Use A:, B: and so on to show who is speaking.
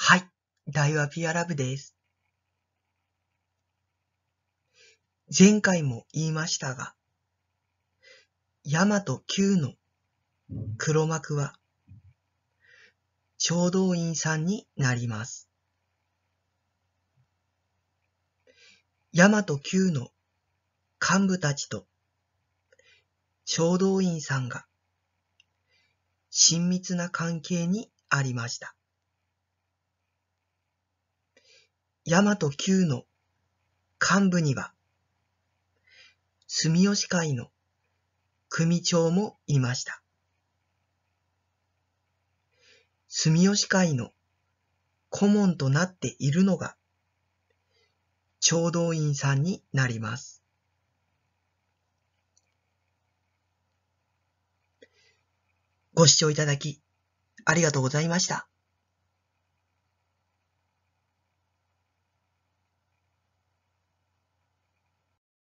A: はい、大和ピアラブです。前回も言いましたが、ヤマト Q の黒幕は、聴導員さんになります。ヤマト Q の幹部たちと、聴導員さんが、親密な関係にありました。大和旧の幹部には、住吉会の組長もいました。住吉会の顧問となっているのが、聴導員さんになります。ご視聴いただき、ありがとうございました。